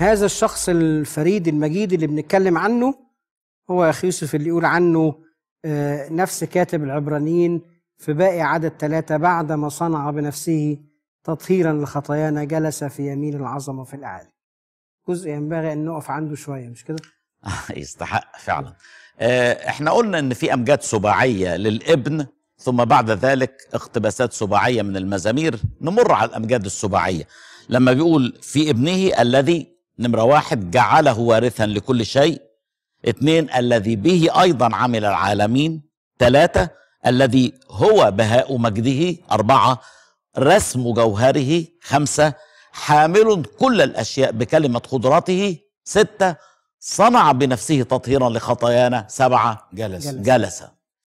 هذا الشخص الفريد المجيد اللي بنتكلم عنه هو يا أخي يوسف اللي يقول عنه آه، نفس كاتب العبرانيين في باقي عدد ثلاثة بعد ما صنع بنفسه تطهيرا لخطايانا جلس في يمين العظمة في الأعالي جزء ينبغي أن نقف عنده شوية مش كده؟ يستحق فعلا آه، احنا قلنا ان في امجاد سباعيه للابن ثم بعد ذلك اقتباسات سباعيه من المزامير نمر على الامجاد السباعيه لما بيقول في ابنه الذي نمرة واحد جعله وارثا لكل شيء اثنين الذي به أيضا عمل العالمين ثلاثة الذي هو بهاء مجده أربعة رسم جوهره خمسة حامل كل الأشياء بكلمة قدرته ستة صنع بنفسه تطهيرا لخطايانا سبعة جلس, جلس. جلس.